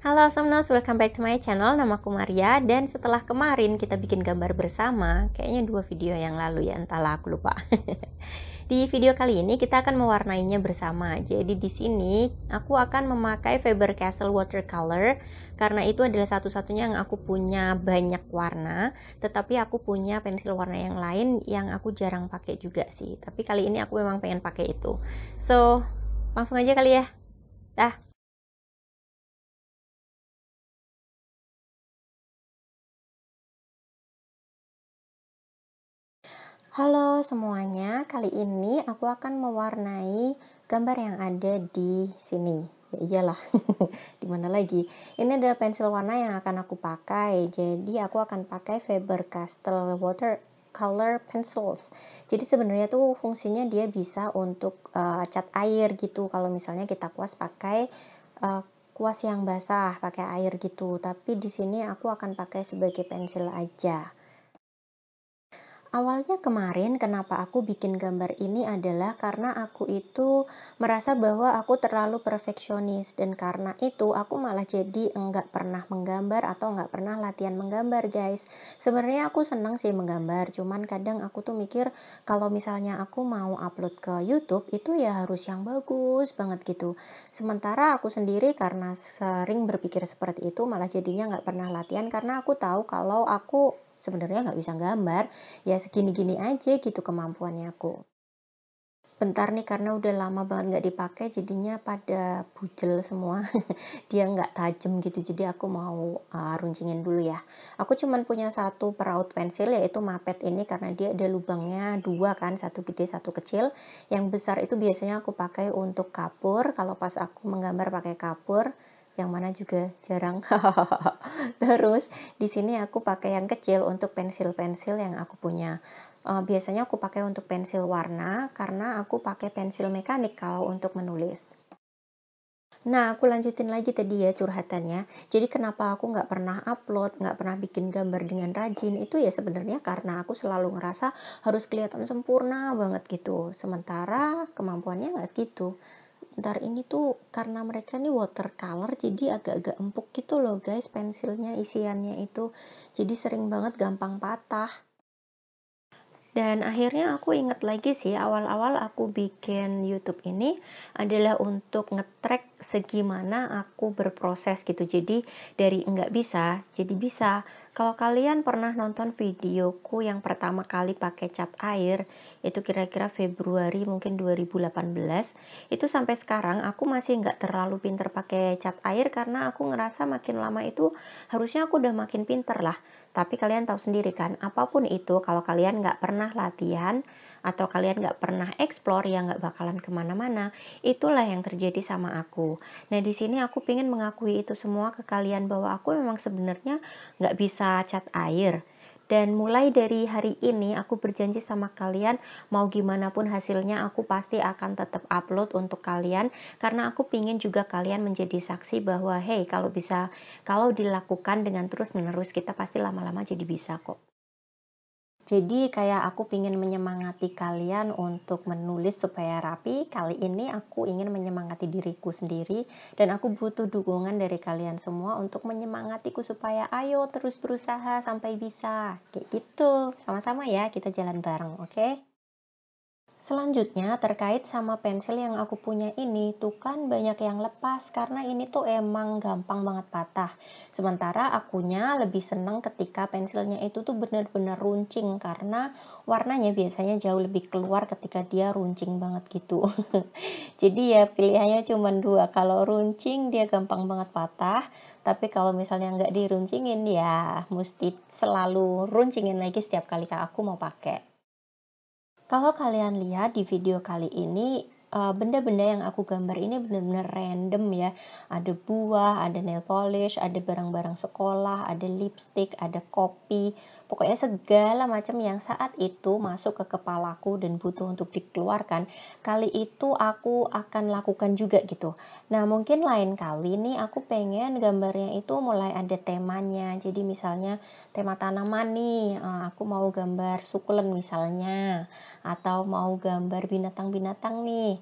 Halo Somnos, welcome back to my channel, namaku Maria Dan setelah kemarin kita bikin gambar bersama Kayaknya dua video yang lalu ya, entahlah aku lupa Di video kali ini kita akan mewarnainya bersama Jadi di sini aku akan memakai Faber-Castell Watercolor Karena itu adalah satu-satunya yang aku punya banyak warna Tetapi aku punya pensil warna yang lain yang aku jarang pakai juga sih Tapi kali ini aku memang pengen pakai itu So, langsung aja kali ya Dah Halo semuanya, kali ini aku akan mewarnai gambar yang ada di sini. Ya iyalah, di mana lagi? Ini adalah pensil warna yang akan aku pakai. Jadi aku akan pakai Faber-Castell Watercolor Pencils. Jadi sebenarnya tuh fungsinya dia bisa untuk uh, cat air gitu. Kalau misalnya kita kuas pakai uh, kuas yang basah, pakai air gitu. Tapi di sini aku akan pakai sebagai pensil aja. Awalnya kemarin kenapa aku bikin gambar ini adalah karena aku itu merasa bahwa aku terlalu perfeksionis dan karena itu aku malah jadi enggak pernah menggambar atau enggak pernah latihan menggambar guys. Sebenarnya aku senang sih menggambar, cuman kadang aku tuh mikir kalau misalnya aku mau upload ke YouTube itu ya harus yang bagus banget gitu. Sementara aku sendiri karena sering berpikir seperti itu malah jadinya enggak pernah latihan karena aku tahu kalau aku sebenarnya nggak bisa gambar ya segini-gini aja gitu kemampuannya aku bentar nih karena udah lama banget nggak dipakai jadinya pada bujel semua dia nggak tajam gitu jadi aku mau uh, runcingin dulu ya aku cuman punya satu peraut pensil yaitu mapet ini karena dia ada lubangnya dua kan satu gede satu kecil yang besar itu biasanya aku pakai untuk kapur kalau pas aku menggambar pakai kapur yang mana juga jarang. Terus di sini aku pakai yang kecil untuk pensil-pensil yang aku punya. Uh, biasanya aku pakai untuk pensil warna karena aku pakai pensil mekanik kalau untuk menulis. Nah, aku lanjutin lagi tadi ya curhatannya. Jadi kenapa aku nggak pernah upload, nggak pernah bikin gambar dengan rajin, itu ya sebenarnya karena aku selalu ngerasa harus kelihatan sempurna banget gitu. Sementara kemampuannya nggak segitu bentar ini tuh karena mereka nih watercolor jadi agak-agak empuk gitu loh guys pensilnya isiannya itu jadi sering banget gampang patah dan akhirnya aku inget lagi sih awal-awal aku bikin YouTube ini adalah untuk ngetrack segimana aku berproses gitu jadi dari enggak bisa jadi bisa kalau kalian pernah nonton videoku yang pertama kali pakai cat air, itu kira-kira Februari mungkin 2018, itu sampai sekarang aku masih nggak terlalu pinter pakai cat air karena aku ngerasa makin lama itu harusnya aku udah makin pinter lah. Tapi kalian tahu sendiri kan, apapun itu kalau kalian nggak pernah latihan, atau kalian nggak pernah explore yang nggak bakalan kemana-mana itulah yang terjadi sama aku nah di sini aku pengen mengakui itu semua ke kalian bahwa aku memang sebenarnya nggak bisa cat air dan mulai dari hari ini aku berjanji sama kalian mau gimana pun hasilnya aku pasti akan tetap upload untuk kalian karena aku pingin juga kalian menjadi saksi bahwa hey kalau bisa kalau dilakukan dengan terus menerus kita pasti lama-lama jadi bisa kok jadi kayak aku ingin menyemangati kalian untuk menulis supaya rapi. Kali ini aku ingin menyemangati diriku sendiri dan aku butuh dukungan dari kalian semua untuk menyemangatiku supaya ayo terus berusaha sampai bisa. Kayak gitu. Sama-sama ya kita jalan bareng, oke? Okay? Selanjutnya terkait sama pensil yang aku punya ini tuh kan banyak yang lepas karena ini tuh emang gampang banget patah. Sementara akunya lebih seneng ketika pensilnya itu tuh bener-bener runcing karena warnanya biasanya jauh lebih keluar ketika dia runcing banget gitu. Jadi ya pilihannya cuma dua. Kalau runcing dia gampang banget patah, tapi kalau misalnya nggak diruncingin ya mesti selalu runcingin lagi setiap kali aku mau pakai. Kalau kalian lihat di video kali ini, Eh, benda-benda uh, yang aku gambar ini benar-benar random ya. Ada buah, ada nail polish, ada barang-barang sekolah, ada lipstick, ada kopi. Pokoknya segala macam yang saat itu masuk ke kepalaku dan butuh untuk dikeluarkan. Kali itu aku akan lakukan juga gitu. Nah mungkin lain kali nih aku pengen gambarnya itu mulai ada temanya. Jadi misalnya tema tanaman nih, uh, aku mau gambar sukulen misalnya. Atau mau gambar binatang-binatang nih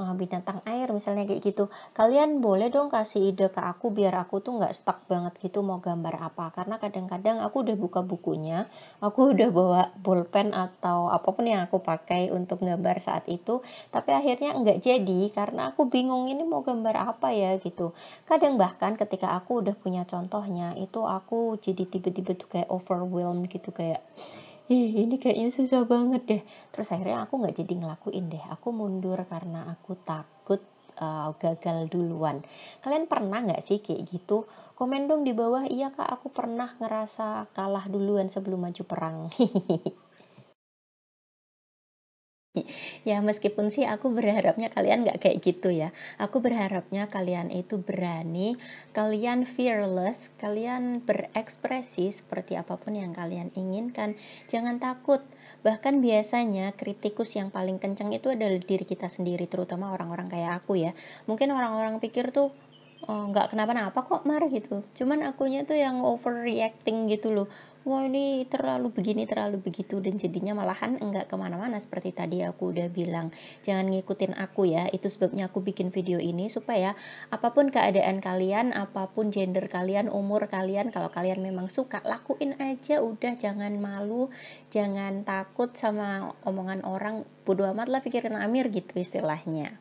uh, binatang air misalnya kayak gitu kalian boleh dong kasih ide ke aku biar aku tuh nggak stuck banget gitu mau gambar apa karena kadang-kadang aku udah buka bukunya aku udah bawa bolpen atau apapun yang aku pakai untuk gambar saat itu tapi akhirnya nggak jadi karena aku bingung ini mau gambar apa ya gitu kadang bahkan ketika aku udah punya contohnya itu aku jadi tiba-tiba tuh kayak overwhelmed gitu kayak ih ini kayaknya susah banget deh terus akhirnya aku nggak jadi ngelakuin deh aku mundur karena aku takut uh, gagal duluan kalian pernah nggak sih kayak gitu komen dong di bawah iya kak aku pernah ngerasa kalah duluan sebelum maju perang ya meskipun sih aku berharapnya kalian nggak kayak gitu ya aku berharapnya kalian itu berani kalian fearless kalian berekspresi seperti apapun yang kalian inginkan jangan takut bahkan biasanya kritikus yang paling kencang itu adalah diri kita sendiri terutama orang-orang kayak aku ya mungkin orang-orang pikir tuh oh, nggak kenapa-napa kok mar gitu cuman akunya tuh yang overreacting gitu loh wah ini terlalu begini terlalu begitu dan jadinya malahan enggak kemana-mana seperti tadi aku udah bilang jangan ngikutin aku ya itu sebabnya aku bikin video ini supaya apapun keadaan kalian apapun gender kalian umur kalian kalau kalian memang suka lakuin aja udah jangan malu jangan takut sama omongan orang bodo amat lah pikirin Amir gitu istilahnya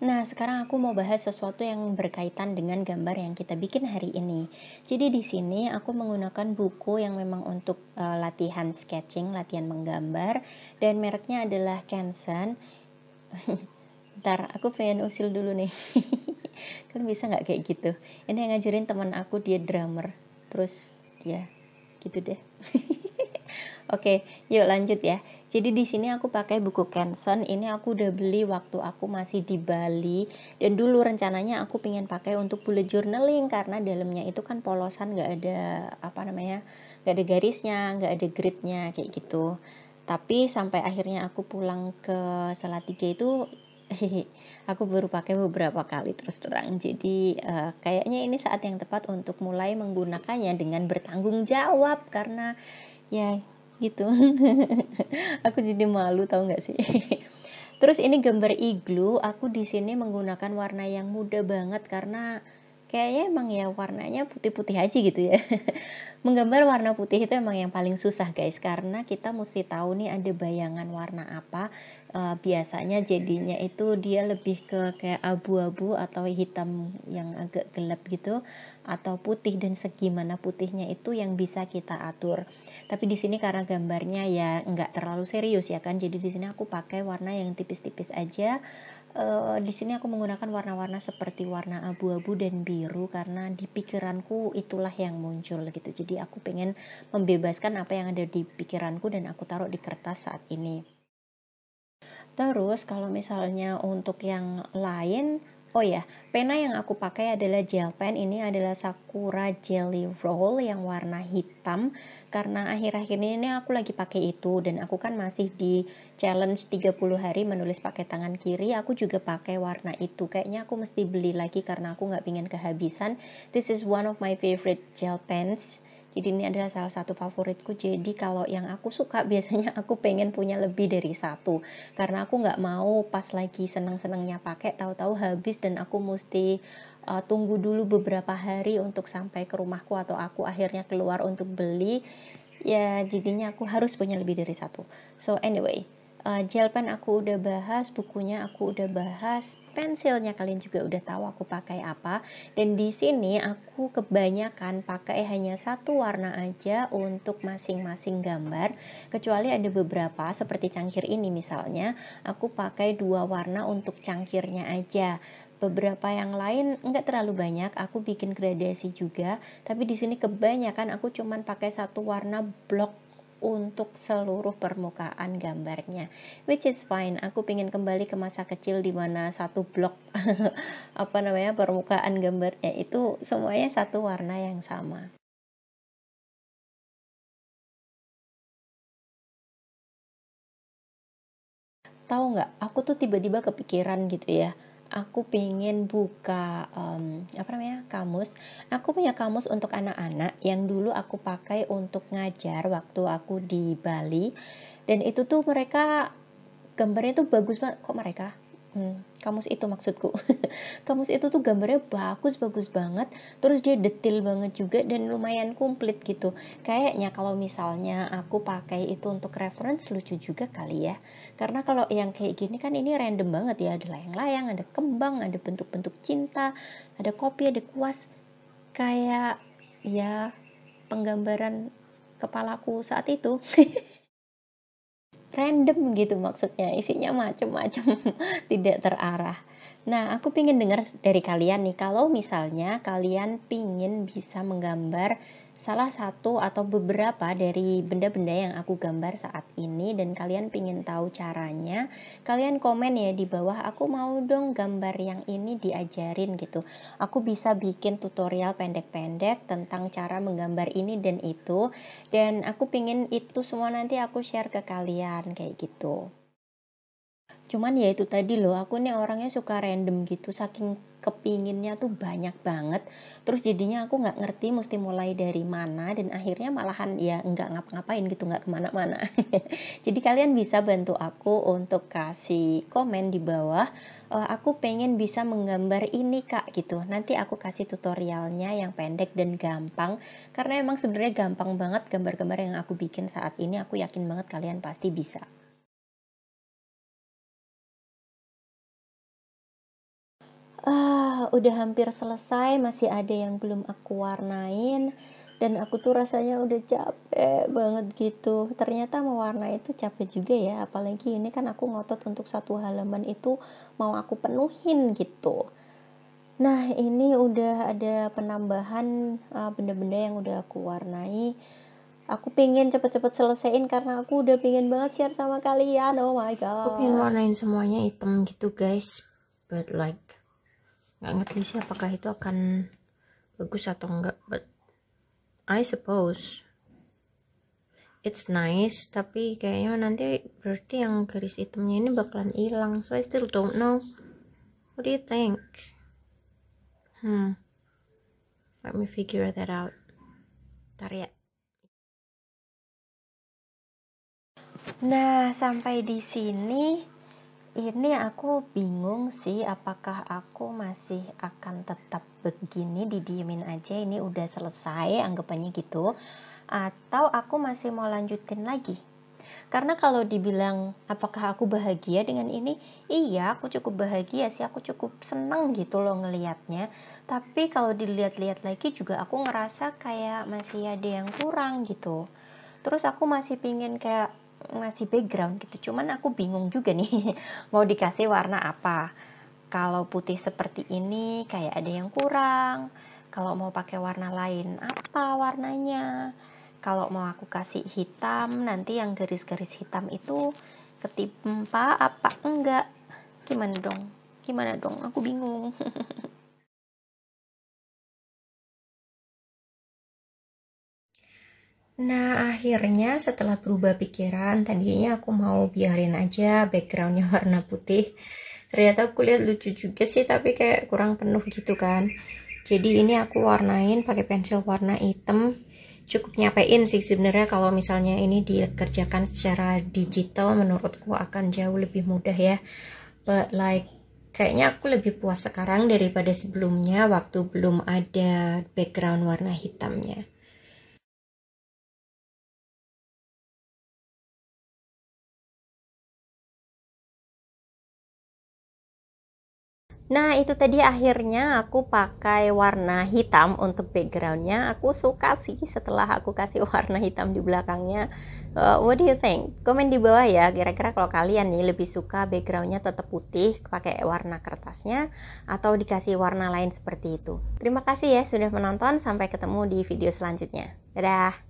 Nah, sekarang aku mau bahas sesuatu yang berkaitan dengan gambar yang kita bikin hari ini. Jadi di sini aku menggunakan buku yang memang untuk uh, latihan sketching, latihan menggambar dan mereknya adalah Canson. Ntar aku pengen usil dulu nih. kan bisa nggak kayak gitu. Ini yang ngajarin teman aku dia drummer. Terus ya gitu deh. Oke, yuk lanjut ya. Jadi di sini aku pakai buku Kenson. Ini aku udah beli waktu aku masih di Bali. Dan dulu rencananya aku pengen pakai untuk bullet journaling karena dalamnya itu kan polosan nggak ada apa namanya, nggak ada garisnya, nggak ada gridnya kayak gitu. Tapi sampai akhirnya aku pulang ke Salatiga itu aku baru pakai beberapa kali terus terang jadi uh, kayaknya ini saat yang tepat untuk mulai menggunakannya dengan bertanggung jawab karena ya gitu aku jadi malu tau nggak sih terus ini gambar iglu aku di sini menggunakan warna yang muda banget karena kayaknya emang ya warnanya putih-putih aja gitu ya menggambar warna putih itu emang yang paling susah guys karena kita mesti tahu nih ada bayangan warna apa eh, biasanya jadinya itu dia lebih ke kayak abu-abu atau hitam yang agak gelap gitu atau putih dan segimana putihnya itu yang bisa kita atur tapi di sini karena gambarnya ya nggak terlalu serius ya kan, jadi di sini aku pakai warna yang tipis-tipis aja. E, di sini aku menggunakan warna-warna seperti warna abu-abu dan biru karena di pikiranku itulah yang muncul gitu. Jadi aku pengen membebaskan apa yang ada di pikiranku dan aku taruh di kertas saat ini. Terus kalau misalnya untuk yang lain Oh ya, pena yang aku pakai adalah gel pen. Ini adalah Sakura Jelly Roll yang warna hitam. Karena akhir-akhir ini aku lagi pakai itu dan aku kan masih di challenge 30 hari menulis pakai tangan kiri. Aku juga pakai warna itu. Kayaknya aku mesti beli lagi karena aku nggak pingin kehabisan. This is one of my favorite gel pens jadi ini adalah salah satu favoritku. Jadi kalau yang aku suka biasanya aku pengen punya lebih dari satu karena aku nggak mau pas lagi seneng-senengnya pakai tahu-tahu habis dan aku mesti uh, tunggu dulu beberapa hari untuk sampai ke rumahku atau aku akhirnya keluar untuk beli. Ya jadinya aku harus punya lebih dari satu. So anyway, uh, pen aku udah bahas, bukunya aku udah bahas, pensilnya kalian juga udah tahu aku pakai apa. Dan di sini aku kebanyakan pakai hanya satu warna aja untuk masing-masing gambar, kecuali ada beberapa seperti cangkir ini misalnya, aku pakai dua warna untuk cangkirnya aja. Beberapa yang lain nggak terlalu banyak, aku bikin gradasi juga, tapi di sini kebanyakan aku cuman pakai satu warna blok untuk seluruh permukaan gambarnya which is fine aku pingin kembali ke masa kecil di mana satu blok apa namanya permukaan gambarnya itu semuanya satu warna yang sama tahu nggak aku tuh tiba-tiba kepikiran gitu ya aku pengen buka um, apa namanya kamus aku punya kamus untuk anak-anak yang dulu aku pakai untuk ngajar waktu aku di Bali dan itu tuh mereka gambarnya tuh bagus banget kok mereka Hmm, kamus itu maksudku. kamus itu tuh gambarnya bagus-bagus banget, terus dia detail banget juga dan lumayan komplit gitu. Kayaknya kalau misalnya aku pakai itu untuk reference lucu juga kali ya. Karena kalau yang kayak gini kan ini random banget ya, ada layang-layang, ada kembang, ada bentuk-bentuk cinta, ada kopi, ada kuas. Kayak ya penggambaran kepalaku saat itu. random gitu maksudnya isinya macam-macam tidak terarah nah aku pingin dengar dari kalian nih kalau misalnya kalian pingin bisa menggambar salah satu atau beberapa dari benda-benda yang aku gambar saat ini dan kalian pingin tahu caranya, kalian komen ya di bawah aku mau dong gambar yang ini diajarin gitu. Aku bisa bikin tutorial pendek-pendek tentang cara menggambar ini dan itu dan aku pingin itu semua nanti aku share ke kalian kayak gitu cuman ya itu tadi loh aku nih orangnya suka random gitu saking kepinginnya tuh banyak banget terus jadinya aku nggak ngerti mesti mulai dari mana dan akhirnya malahan ya nggak ngapa-ngapain gitu nggak kemana-mana jadi kalian bisa bantu aku untuk kasih komen di bawah oh, aku pengen bisa menggambar ini kak gitu nanti aku kasih tutorialnya yang pendek dan gampang karena emang sebenarnya gampang banget gambar-gambar yang aku bikin saat ini aku yakin banget kalian pasti bisa ah udah hampir selesai masih ada yang belum aku warnain dan aku tuh rasanya udah capek banget gitu ternyata mewarnai itu capek juga ya apalagi ini kan aku ngotot untuk satu halaman itu mau aku penuhin gitu nah ini udah ada penambahan ah, benda-benda uh, yang udah aku warnai aku pengen cepet-cepet selesaiin karena aku udah pengen banget share sama kalian oh my god aku pengen warnain semuanya hitam gitu guys but like nggak ngerti sih apakah itu akan bagus atau enggak but I suppose it's nice tapi kayaknya nanti berarti yang garis hitamnya ini bakalan hilang so I still don't know what do you think hmm let me figure that out ntar ya nah sampai di sini ini aku bingung sih apakah aku masih akan tetap begini didiemin aja ini udah selesai anggapannya gitu atau aku masih mau lanjutin lagi karena kalau dibilang apakah aku bahagia dengan ini iya aku cukup bahagia sih aku cukup senang gitu loh ngelihatnya tapi kalau dilihat-lihat lagi juga aku ngerasa kayak masih ada yang kurang gitu terus aku masih pingin kayak ngasih background gitu cuman aku bingung juga nih mau dikasih warna apa kalau putih seperti ini kayak ada yang kurang kalau mau pakai warna lain apa warnanya kalau mau aku kasih hitam nanti yang garis-garis hitam itu ketimpa apa enggak gimana dong gimana dong aku bingung Nah, akhirnya setelah berubah pikiran, tadinya aku mau biarin aja backgroundnya warna putih. Ternyata aku lihat lucu juga sih, tapi kayak kurang penuh gitu kan. Jadi ini aku warnain pakai pensil warna hitam. Cukup nyapein sih sebenarnya kalau misalnya ini dikerjakan secara digital menurutku akan jauh lebih mudah ya. But like kayaknya aku lebih puas sekarang daripada sebelumnya waktu belum ada background warna hitamnya. Nah itu tadi akhirnya aku pakai warna hitam untuk backgroundnya. Aku suka sih setelah aku kasih warna hitam di belakangnya. Uh, what do you think? Komen di bawah ya. Kira-kira kalau kalian nih lebih suka backgroundnya tetap putih pakai warna kertasnya atau dikasih warna lain seperti itu. Terima kasih ya sudah menonton. Sampai ketemu di video selanjutnya. Dadah.